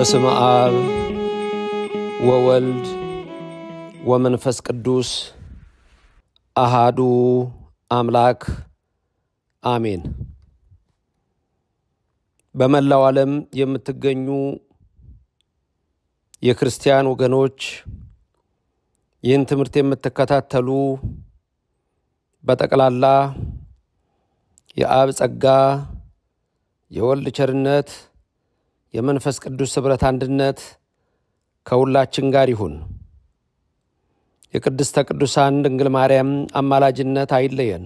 በስመ አብ ወወልድ ወመንፈስ ቅዱስ አሃዱ አምላክ አሜን። በመላው ዓለም የምትገኙ የክርስቲያን ወገኖች ይህን ትምህርት የምትከታተሉ በጠቅላላ የአብ ጸጋ የወልድ ቸርነት የመንፈስ ቅዱስ ኅብረት አንድነት ከሁላችን ጋር ይሁን። የቅድስተ ቅዱሳን ድንግል ማርያም አማላጅነት አይለየን።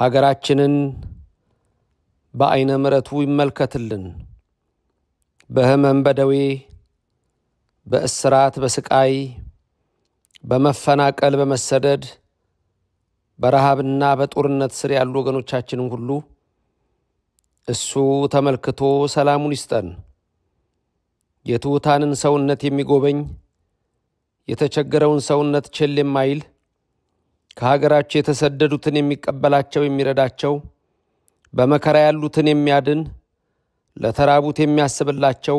ሀገራችንን በዐይነ ምረቱ ይመልከትልን። በሕመም በደዌ በእስራት በስቃይ በመፈናቀል በመሰደድ በረሃብና በጦርነት ስር ያሉ ወገኖቻችንን ሁሉ እሱ ተመልክቶ ሰላሙን ይስጠን። የትሑታንን ሰውነት የሚጎበኝ የተቸገረውን ሰውነት ቸል የማይል ከሀገራቸው የተሰደዱትን የሚቀበላቸው የሚረዳቸው በመከራ ያሉትን የሚያድን ለተራቡት የሚያስብላቸው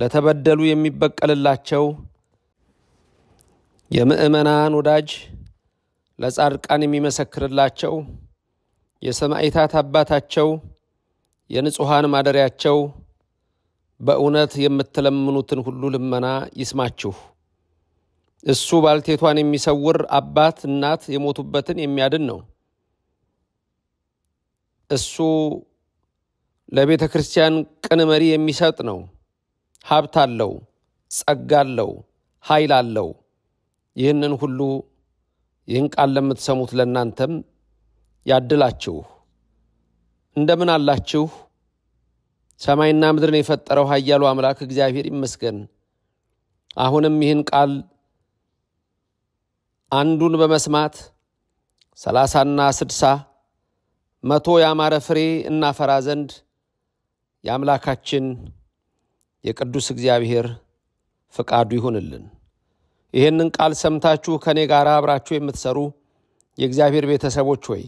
ለተበደሉ የሚበቀልላቸው የምእመናን ወዳጅ ለጻድቃን የሚመሰክርላቸው የሰማዕታት አባታቸው የንጹሐን ማደሪያቸው በእውነት የምትለምኑትን ሁሉ ልመና ይስማችሁ። እሱ ባልቴቷን የሚሰውር አባት እናት የሞቱበትን የሚያድን ነው። እሱ ለቤተ ክርስቲያን ቅን መሪ የሚሰጥ ነው። ሀብት አለው፣ ጸጋ አለው፣ ኃይል አለው። ይህንን ሁሉ ይህን ቃል ለምትሰሙት ለእናንተም ያድላችሁ። እንደምን አላችሁ? ሰማይና ምድርን የፈጠረው ኃያሉ አምላክ እግዚአብሔር ይመስገን። አሁንም ይህን ቃል አንዱን በመስማት ሰላሳና ስድሳ መቶ ያማረ ፍሬ እናፈራ ዘንድ የአምላካችን የቅዱስ እግዚአብሔር ፈቃዱ ይሁንልን። ይህንን ቃል ሰምታችሁ ከእኔ ጋር አብራችሁ የምትሰሩ የእግዚአብሔር ቤተሰቦች ሆይ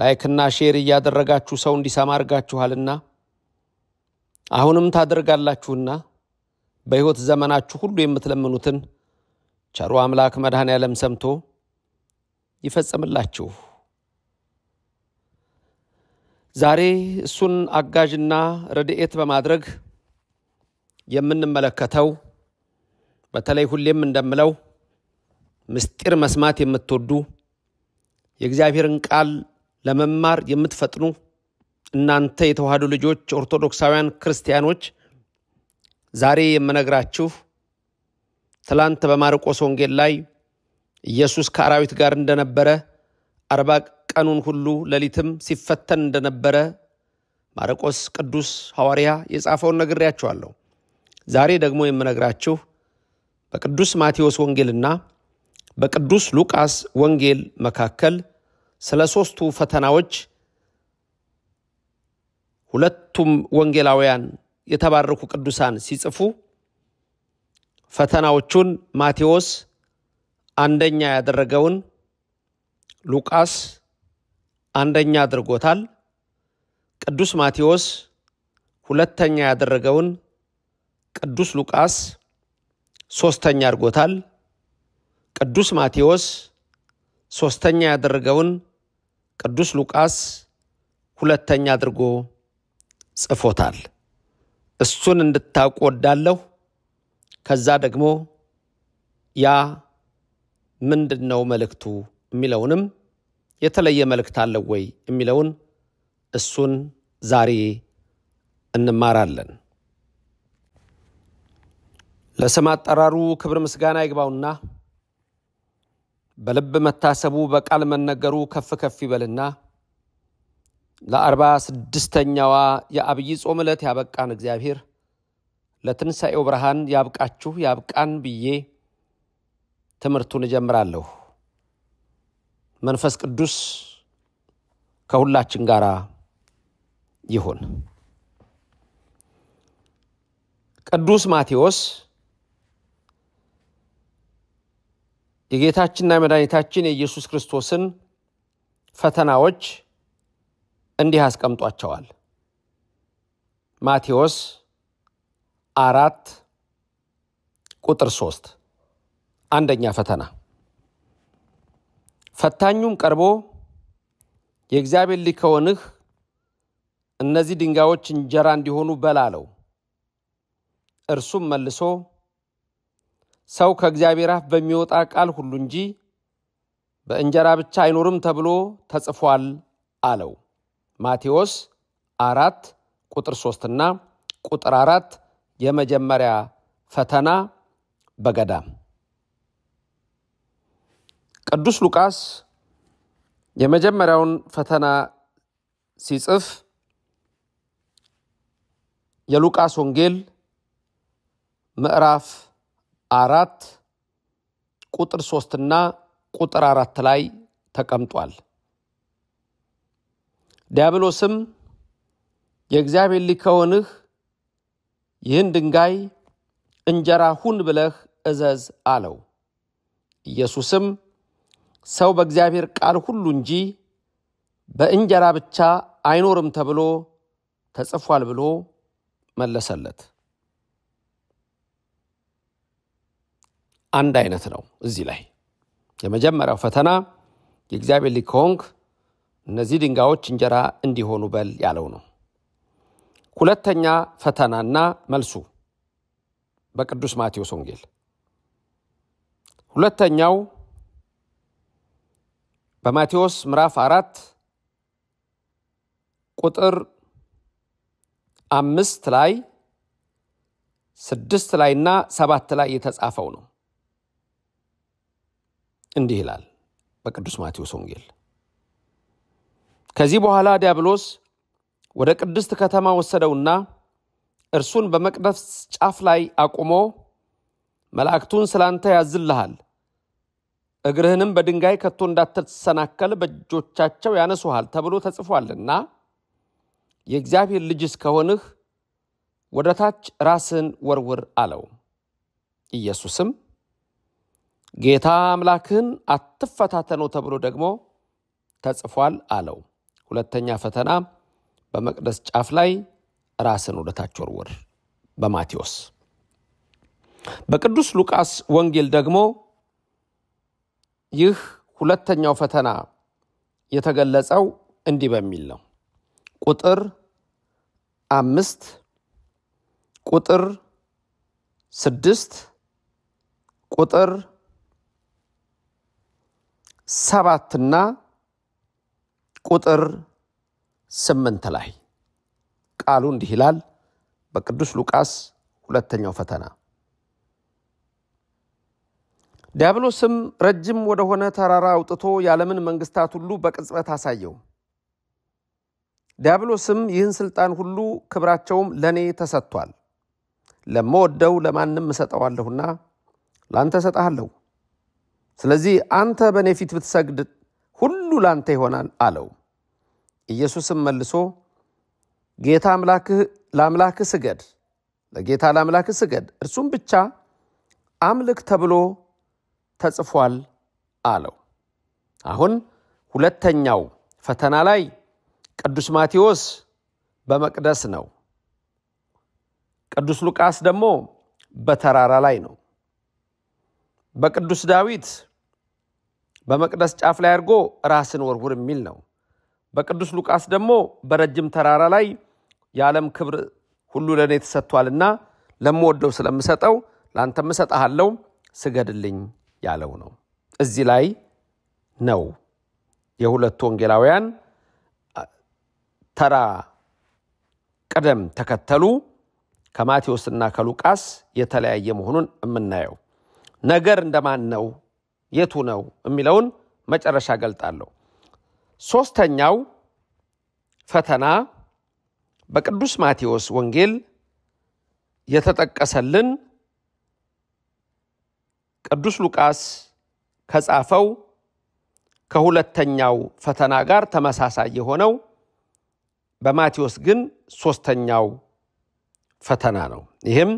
ላይክና ሼር እያደረጋችሁ ሰው እንዲሰማ አርጋችኋልና አሁንም ታደርጋላችሁና በሕይወት ዘመናችሁ ሁሉ የምትለምኑትን ቸሩ አምላክ መድኃኔ ዓለም ሰምቶ ይፈጽምላችሁ ዛሬ እሱን አጋዥና ረድኤት በማድረግ የምንመለከተው በተለይ ሁሌም እንደምለው ምስጢር መስማት የምትወዱ የእግዚአብሔርን ቃል ለመማር የምትፈጥኑ እናንተ የተዋህዶ ልጆች ኦርቶዶክሳውያን ክርስቲያኖች ዛሬ የምነግራችሁ ትላንት በማርቆስ ወንጌል ላይ ኢየሱስ ከአራዊት ጋር እንደነበረ አርባ ቀኑን ሁሉ ሌሊትም ሲፈተን እንደነበረ ማርቆስ ቅዱስ ሐዋርያ የጻፈውን ነግሬያችኋለሁ። ዛሬ ደግሞ የምነግራችሁ በቅዱስ ማቴዎስ ወንጌልና በቅዱስ ሉቃስ ወንጌል መካከል ስለ ሦስቱ ፈተናዎች ሁለቱም ወንጌላውያን የተባረኩ ቅዱሳን ሲጽፉ ፈተናዎቹን ማቴዎስ አንደኛ ያደረገውን ሉቃስ አንደኛ አድርጎታል። ቅዱስ ማቴዎስ ሁለተኛ ያደረገውን ቅዱስ ሉቃስ ሶስተኛ አድርጎታል። ቅዱስ ማቴዎስ ሶስተኛ ያደረገውን ቅዱስ ሉቃስ ሁለተኛ አድርጎ ጽፎታል። እሱን እንድታውቁ ወዳለሁ። ከዛ ደግሞ ያ ምንድን ነው መልእክቱ የሚለውንም የተለየ መልእክት አለው ወይ የሚለውን እሱን ዛሬ እንማራለን። ለስም አጠራሩ ክብር ምስጋና ይግባውና በልብ መታሰቡ በቃል መነገሩ ከፍ ከፍ ይበልና ለአርባ ስድስተኛዋ የአብይ ጾም ዕለት ያበቃን እግዚአብሔር ለትንሣኤው ብርሃን ያብቃችሁ ያብቃን ብዬ ትምህርቱን እጀምራለሁ። መንፈስ ቅዱስ ከሁላችን ጋር ይሁን። ቅዱስ ማቴዎስ የጌታችንና መድኃኒታችን የኢየሱስ ክርስቶስን ፈተናዎች እንዲህ አስቀምጧቸዋል። ማቴዎስ አራት ቁጥር ሶስት አንደኛ ፈተና። ፈታኙም ቀርቦ የእግዚአብሔር ልጅ ከሆንህ እነዚህ ድንጋዮች እንጀራ እንዲሆኑ በላለው እርሱም መልሶ ሰው ከእግዚአብሔር አፍ በሚወጣ ቃል ሁሉ እንጂ በእንጀራ ብቻ አይኖርም ተብሎ ተጽፏል አለው። ማቴዎስ አራት ቁጥር ሶስትና ቁጥር አራት የመጀመሪያ ፈተና በገዳም ቅዱስ ሉቃስ የመጀመሪያውን ፈተና ሲጽፍ የሉቃስ ወንጌል ምዕራፍ አራት ቁጥር ሶስትና ቁጥር አራት ላይ ተቀምጧል። ዲያብሎስም የእግዚአብሔር ልጅ ይህን ድንጋይ እንጀራ ሁን ብለህ እዘዝ አለው። ኢየሱስም ሰው በእግዚአብሔር ቃል ሁሉ እንጂ በእንጀራ ብቻ አይኖርም ተብሎ ተጽፏል ብሎ መለሰለት። አንድ አይነት ነው እዚህ ላይ የመጀመሪያው ፈተና የእግዚአብሔር ልጅ ከሆንክ እነዚህ ድንጋዮች እንጀራ እንዲሆኑ በል ያለው ነው ሁለተኛ ፈተናና መልሱ በቅዱስ ማቴዎስ ወንጌል ሁለተኛው በማቴዎስ ምዕራፍ አራት ቁጥር አምስት ላይ ስድስት ላይና ሰባት ላይ የተጻፈው ነው እንዲህ ይላል በቅዱስ ማቴዎስ ወንጌል። ከዚህ በኋላ ዲያብሎስ ወደ ቅድስት ከተማ ወሰደውና እርሱን በመቅደስ ጫፍ ላይ አቁሞ መላእክቱን ስላንተ ያዝልሃል፣ እግርህንም በድንጋይ ከቶ እንዳትሰናከል በእጆቻቸው ያነሱሃል ተብሎ ተጽፏልና የእግዚአብሔር ልጅስ ከሆንህ ወደ ታች ራስን ወርውር አለው። ኢየሱስም ጌታ አምላክህን አትፈታተነው ተብሎ ደግሞ ተጽፏል አለው። ሁለተኛ ፈተና በመቅደስ ጫፍ ላይ ራስን ወደታች ወርውር በማቴዎስ። በቅዱስ ሉቃስ ወንጌል ደግሞ ይህ ሁለተኛው ፈተና የተገለጸው እንዲህ በሚል ነው። ቁጥር አምስት ቁጥር ስድስት ቁጥር ሰባትና ቁጥር ስምንት ላይ ቃሉ እንዲህ ይላል። በቅዱስ ሉቃስ ሁለተኛው ፈተና ዲያብሎስም ረጅም ወደሆነ ተራራ አውጥቶ የዓለምን መንግስታት ሁሉ በቅጽበት አሳየው። ዲያብሎስም ይህን ስልጣን ሁሉ ክብራቸውም ለእኔ ተሰጥቷል፣ ለመወደው ለማንም እሰጠዋለሁና ለአንተ እሰጠሃለሁ ስለዚህ አንተ በእኔ ፊት ብትሰግድ ሁሉ ላንተ ይሆናል አለው። ኢየሱስም መልሶ ጌታ ለአምላክህ ስገድ፣ ለጌታ ለአምላክህ ስገድ፣ እርሱም ብቻ አምልክ ተብሎ ተጽፏል አለው። አሁን ሁለተኛው ፈተና ላይ ቅዱስ ማቴዎስ በመቅደስ ነው። ቅዱስ ሉቃስ ደግሞ በተራራ ላይ ነው። በቅዱስ ዳዊት በመቅደስ ጫፍ ላይ አድርጎ ራስን ወርውር የሚል ነው። በቅዱስ ሉቃስ ደግሞ በረጅም ተራራ ላይ የዓለም ክብር ሁሉ ለእኔ ተሰጥቷልና ለምወደው ስለምሰጠው ለአንተም እሰጥሃለሁ ስገድልኝ ያለው ነው። እዚህ ላይ ነው የሁለቱ ወንጌላውያን ተራ ቅደም ተከተሉ ከማቴዎስና ከሉቃስ የተለያየ መሆኑን የምናየው። ነገር እንደማን ነው የቱ ነው የሚለውን መጨረሻ ገልጣለሁ። ሶስተኛው ፈተና በቅዱስ ማቴዎስ ወንጌል የተጠቀሰልን ቅዱስ ሉቃስ ከጻፈው ከሁለተኛው ፈተና ጋር ተመሳሳይ የሆነው በማቴዎስ ግን ሶስተኛው ፈተና ነው። ይህም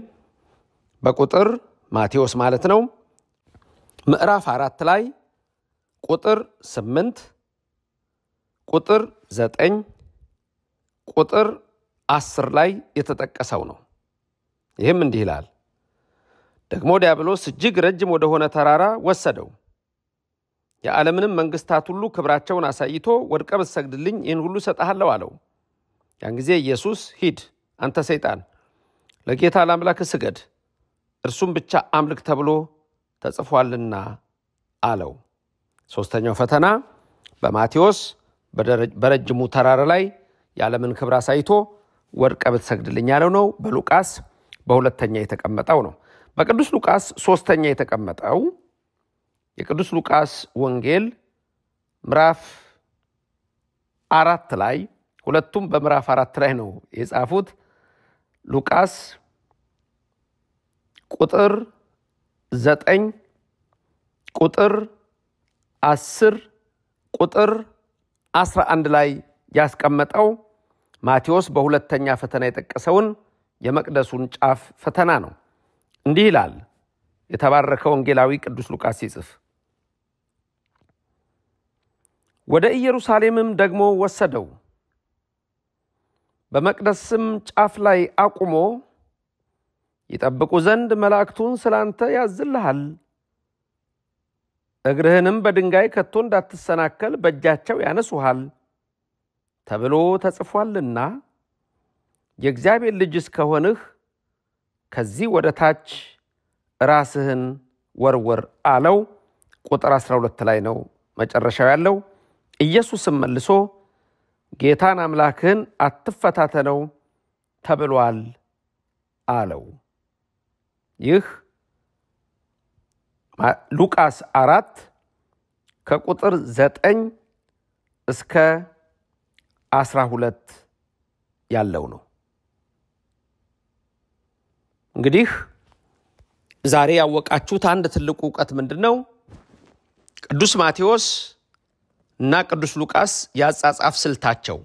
በቁጥር ማቴዎስ ማለት ነው ምዕራፍ አራት ላይ ቁጥር ስምንት ቁጥር ዘጠኝ ቁጥር አስር ላይ የተጠቀሰው ነው። ይህም እንዲህ ይላል፣ ደግሞ ዲያብሎስ እጅግ ረጅም ወደሆነ ተራራ ወሰደው፣ የዓለምንም መንግሥታት ሁሉ ክብራቸውን አሳይቶ ወድቀ ብትሰግድልኝ ይህን ሁሉ ሰጠሃለሁ አለው። ያን ጊዜ ኢየሱስ ሂድ፣ አንተ ሰይጣን፣ ለጌታ ለአምላክ ስገድ እርሱም ብቻ አምልክ ተብሎ ተጽፏልና አለው። ሦስተኛው ፈተና በማቴዎስ በረጅሙ ተራራ ላይ የዓለምን ክብር አሳይቶ ወድቀ ብትሰግድልኝ ያለው ነው። በሉቃስ በሁለተኛ የተቀመጠው ነው። በቅዱስ ሉቃስ ሦስተኛ የተቀመጠው የቅዱስ ሉቃስ ወንጌል ምዕራፍ አራት ላይ ሁለቱም በምዕራፍ አራት ላይ ነው የጻፉት። ሉቃስ ቁጥር ዘጠኝ ቁጥር አስር ቁጥር አስራ አንድ ላይ ያስቀመጠው ማቴዎስ በሁለተኛ ፈተና የጠቀሰውን የመቅደሱን ጫፍ ፈተና ነው። እንዲህ ይላል የተባረከ ወንጌላዊ ቅዱስ ሉቃስ ሲጽፍ፣ ወደ ኢየሩሳሌምም ደግሞ ወሰደው በመቅደስም ጫፍ ላይ አቁሞ ይጠብቁ ዘንድ መላእክቱን ስላንተ ያዝልሃል። እግርህንም በድንጋይ ከቶ እንዳትሰናከል በእጃቸው ያነሱሃል ተብሎ ተጽፏልና የእግዚአብሔር ልጅ እስከሆንህ ከዚህ ወደ ታች ራስህን ወርወር አለው። ቁጥር 12 ላይ ነው መጨረሻው ያለው። ኢየሱስም መልሶ ጌታን አምላክህን አትፈታተነው ተብሏል አለው። ይህ ሉቃስ አራት ከቁጥር ዘጠኝ እስከ አስራ ሁለት ያለው ነው። እንግዲህ ዛሬ ያወቃችሁት አንድ ትልቁ እውቀት ምንድን ነው? ቅዱስ ማቴዎስ እና ቅዱስ ሉቃስ የአጻጻፍ ስልታቸው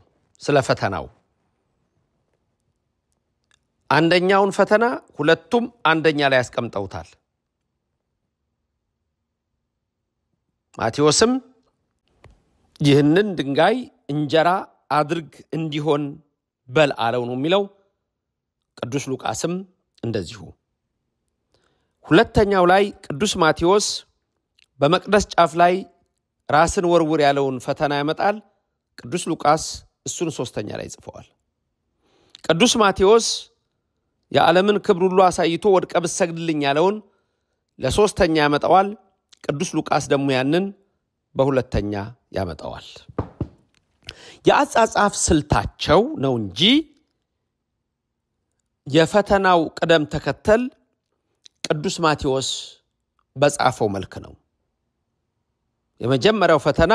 ስለ ፈተናው አንደኛውን ፈተና ሁለቱም አንደኛ ላይ ያስቀምጠውታል። ማቴዎስም ይህንን ድንጋይ እንጀራ አድርግ እንዲሆን በል አለው ነው የሚለው። ቅዱስ ሉቃስም እንደዚሁ። ሁለተኛው ላይ ቅዱስ ማቴዎስ በመቅደስ ጫፍ ላይ ራስን ወርውር ያለውን ፈተና ያመጣል። ቅዱስ ሉቃስ እሱን ሶስተኛ ላይ ጽፈዋል። ቅዱስ ማቴዎስ የዓለምን ክብር ሁሉ አሳይቶ ወድቀ ብሰግድልኝ ያለውን ለሶስተኛ ያመጣዋል። ቅዱስ ሉቃስ ደግሞ ያንን በሁለተኛ ያመጣዋል። የአጻጻፍ ስልታቸው ነው እንጂ የፈተናው ቅደም ተከተል ቅዱስ ማቴዎስ በጻፈው መልክ ነው። የመጀመሪያው ፈተና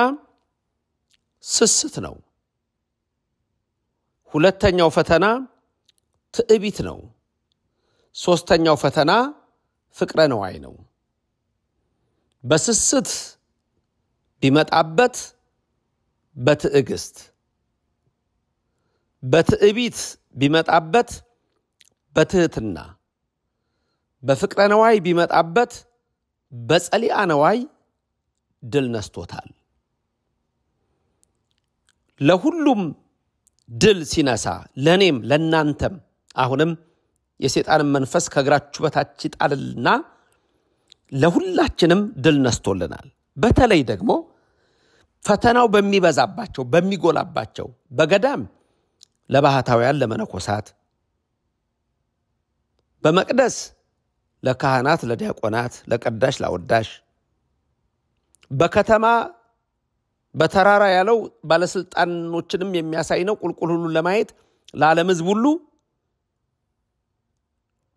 ስስት ነው። ሁለተኛው ፈተና ትዕቢት ነው። ሦስተኛው ፈተና ፍቅረ ነዋይ ነው። በስስት ቢመጣበት በትዕግስት፣ በትዕቢት ቢመጣበት በትህትና፣ በፍቅረ ነዋይ ቢመጣበት በጸሊአ ነዋይ ድል ነስቶታል። ለሁሉም ድል ሲነሳ ለእኔም ለእናንተም አሁንም የሴጣንን መንፈስ ከእግራችሁ በታች ይጣልልና ለሁላችንም ድል ነስቶልናል። በተለይ ደግሞ ፈተናው በሚበዛባቸው በሚጎላባቸው በገዳም ለባህታውያን ለመነኮሳት፣ በመቅደስ ለካህናት፣ ለዲያቆናት፣ ለቀዳሽ፣ ለአወዳሽ፣ በከተማ በተራራ ያለው ባለስልጣኖችንም የሚያሳይ ነው። ቁልቁል ሁሉ ለማየት ለዓለም ሕዝብ ሁሉ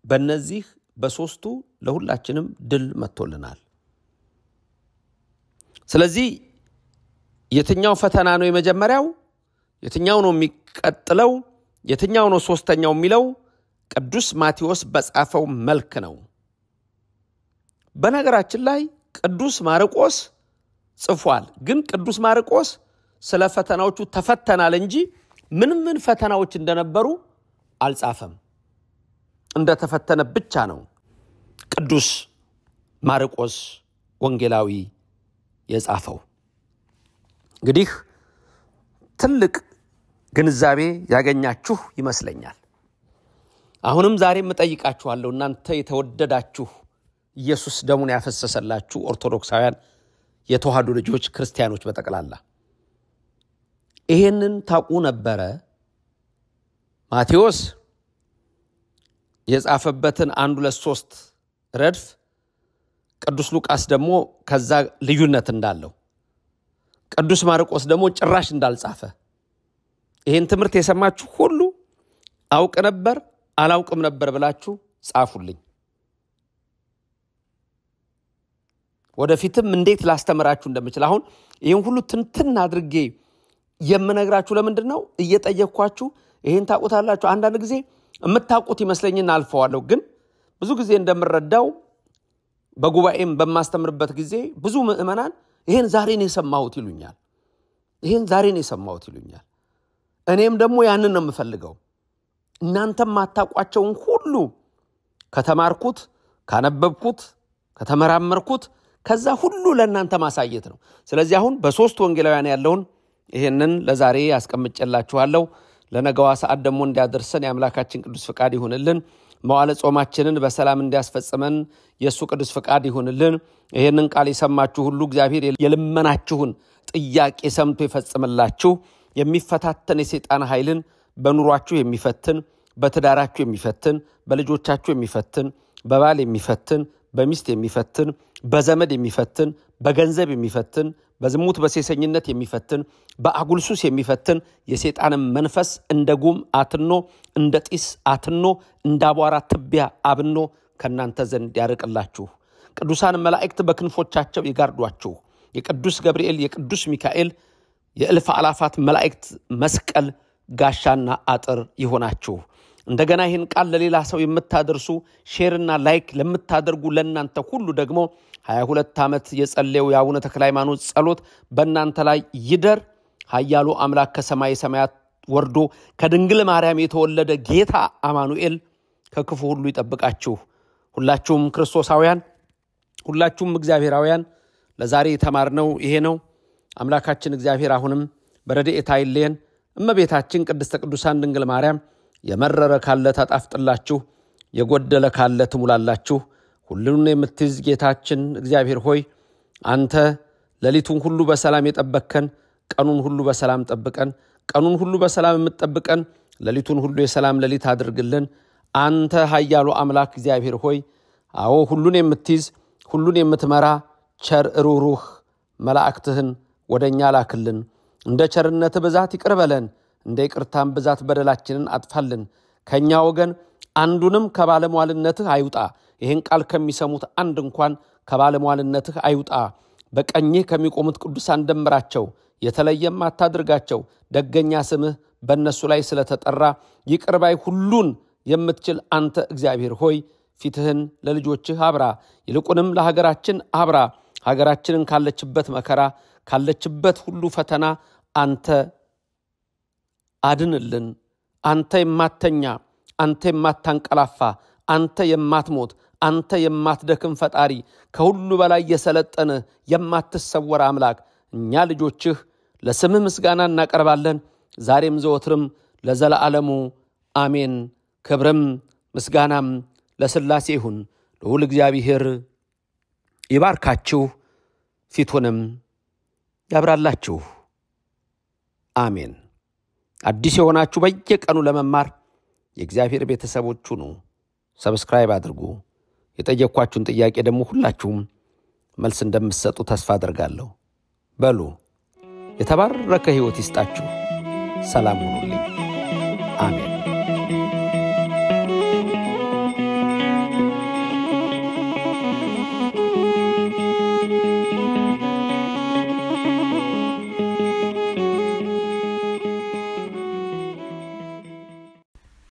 በእነዚህ በሶስቱ ለሁላችንም ድል መጥቶልናል። ስለዚህ የትኛው ፈተና ነው የመጀመሪያው? የትኛው ነው የሚቀጥለው? የትኛው ነው ሶስተኛው የሚለው ቅዱስ ማቴዎስ በጻፈው መልክ ነው። በነገራችን ላይ ቅዱስ ማርቆስ ጽፏል። ግን ቅዱስ ማርቆስ ስለ ፈተናዎቹ ተፈተናል እንጂ ምን ምን ፈተናዎች እንደነበሩ አልጻፈም። እንደተፈተነ ብቻ ነው ቅዱስ ማርቆስ ወንጌላዊ የጻፈው። እንግዲህ ትልቅ ግንዛቤ ያገኛችሁ ይመስለኛል። አሁንም ዛሬም እጠይቃችኋለሁ እናንተ የተወደዳችሁ ኢየሱስ ደሙን ያፈሰሰላችሁ ኦርቶዶክሳውያን የተዋህዶ ልጆች ክርስቲያኖች በጠቅላላ ይሄንን ታውቁ ነበረ? ማቴዎስ የጻፈበትን አንድ ሁለት ሶስት ረድፍ ቅዱስ ሉቃስ ደግሞ ከዛ ልዩነት እንዳለው ቅዱስ ማርቆስ ደግሞ ጭራሽ እንዳልጻፈ ይህን ትምህርት የሰማችሁ ሁሉ አውቅ ነበር አላውቅም ነበር ብላችሁ ጻፉልኝ። ወደፊትም እንዴት ላስተምራችሁ እንደምችል አሁን ይህን ሁሉ ትንትን አድርጌ የምነግራችሁ ለምንድን ነው? እየጠየቅኳችሁ ይህን ታውቁታላችሁ። አንዳንድ ጊዜ የምታውቁት ይመስለኝና አልፈዋለሁ። ግን ብዙ ጊዜ እንደምረዳው በጉባኤም በማስተምርበት ጊዜ ብዙ ምዕመናን ይህን ዛሬን የሰማሁት ይሉኛል፣ ይህን ዛሬን የሰማሁት ይሉኛል። እኔም ደግሞ ያንን ነው የምፈልገው። እናንተም ማታውቋቸውን ሁሉ ከተማርኩት፣ ካነበብኩት፣ ከተመራመርኩት ከዛ ሁሉ ለእናንተ ማሳየት ነው። ስለዚህ አሁን በሶስት ወንጌላውያን ያለውን ይህንን ለዛሬ ያስቀምጨላችኋለሁ። ለነገዋ ሰዓት ደግሞ እንዲያደርሰን የአምላካችን ቅዱስ ፍቃድ ይሁንልን። መዋለ ጾማችንን በሰላም እንዲያስፈጽመን የእሱ ቅዱስ ፍቃድ ይሁንልን። ይህንን ቃል የሰማችሁ ሁሉ እግዚአብሔር የልመናችሁን ጥያቄ ሰምቶ ይፈጽምላችሁ። የሚፈታተን የሰይጣን ኃይልን በኑሯችሁ የሚፈትን፣ በትዳራችሁ የሚፈትን፣ በልጆቻችሁ የሚፈትን፣ በባል የሚፈትን፣ በሚስት የሚፈትን በዘመድ የሚፈትን በገንዘብ የሚፈትን በዝሙት በሴሰኝነት የሚፈትን በአጉልሱስ የሚፈትን የሴጣንን መንፈስ እንደ ጉም አትኖ እንደ ጢስ አትኖ እንደ አቧራ ትቢያ አብኖ ከእናንተ ዘንድ ያርቅላችሁ። ቅዱሳን መላእክት በክንፎቻቸው ይጋርዷችሁ። የቅዱስ ገብርኤል፣ የቅዱስ ሚካኤል፣ የእልፍ አላፋት መላእክት መስቀል ጋሻና አጥር ይሆናችሁ። እንደገና ይህን ቃል ለሌላ ሰው የምታደርሱ ሼርና ላይክ ለምታደርጉ ለእናንተ ሁሉ ደግሞ 22 ዓመት የጸለየው የአቡነ ተክለ ሃይማኖት ጸሎት በእናንተ ላይ ይደር። ኃያሉ አምላክ ከሰማይ ሰማያት ወርዶ ከድንግል ማርያም የተወለደ ጌታ አማኑኤል ከክፉ ሁሉ ይጠብቃችሁ። ሁላችሁም ክርስቶሳውያን፣ ሁላችሁም እግዚአብሔራውያን ለዛሬ የተማርነው ይሄ ነው። አምላካችን እግዚአብሔር አሁንም በረድኤታ አይለየን። እመቤታችን ቅድስተ ቅዱሳን ድንግል ማርያም የመረረ ካለ ታጣፍጥላችሁ፣ የጎደለ ካለ ትሙላላችሁ። ሁሉን የምትይዝ ጌታችን እግዚአብሔር ሆይ አንተ ሌሊቱን ሁሉ በሰላም የጠበቅከን፣ ቀኑን ሁሉ በሰላም ጠብቀን፣ ቀኑን ሁሉ በሰላም የምትጠብቀን፣ ሌሊቱን ሁሉ የሰላም ሌሊት አድርግልን። አንተ ኃያሉ አምላክ እግዚአብሔር ሆይ አዎ ሁሉን የምትይዝ ሁሉን የምትመራ ቸር ሩህሩህ መላእክትህን ወደ እኛ ላክልን። እንደ ቸርነት ብዛት ይቅር በለን እንደ ይቅርታን ብዛት በደላችንን አጥፋልን፣ ከእኛ ወገን አንዱንም ከባለሟልነትህ አይውጣ፣ ይህን ቃል ከሚሰሙት አንድ እንኳን ከባለሟልነትህ አይውጣ፣ በቀኝህ ከሚቆሙት ቅዱሳን ደምራቸው፣ የተለየም አታድርጋቸው። ደገኛ ስምህ በእነሱ ላይ ስለተጠራ ይቅር ባይ ሁሉን የምትችል አንተ እግዚአብሔር ሆይ ፊትህን ለልጆችህ አብራ፣ ይልቁንም ለሀገራችን አብራ። ሀገራችንን ካለችበት መከራ ካለችበት ሁሉ ፈተና አንተ አድንልን። አንተ የማተኛ አንተ የማታንቀላፋ አንተ የማትሞት አንተ የማትደክም ፈጣሪ ከሁሉ በላይ የሰለጠነ የማትሰወር አምላክ እኛ ልጆችህ ለስምህ ምስጋና እናቀርባለን ዛሬም ዘወትርም ለዘለዓለሙ አሜን። ክብርም ምስጋናም ለስላሴ ይሁን። ልዑል እግዚአብሔር ይባርካችሁ፣ ፊቱንም ያብራላችሁ። አሜን። አዲስ የሆናችሁ በየቀኑ ለመማር የእግዚአብሔር ቤተሰቦች ሁኑ። ሰብስክራይብ አድርጉ። የጠየኳችሁን ጥያቄ ደግሞ ሁላችሁም መልስ እንደምትሰጡ ተስፋ አድርጋለሁ። በሉ የተባረከ ሕይወት ይስጣችሁ። ሰላም ሁኑልኝ። አሜን።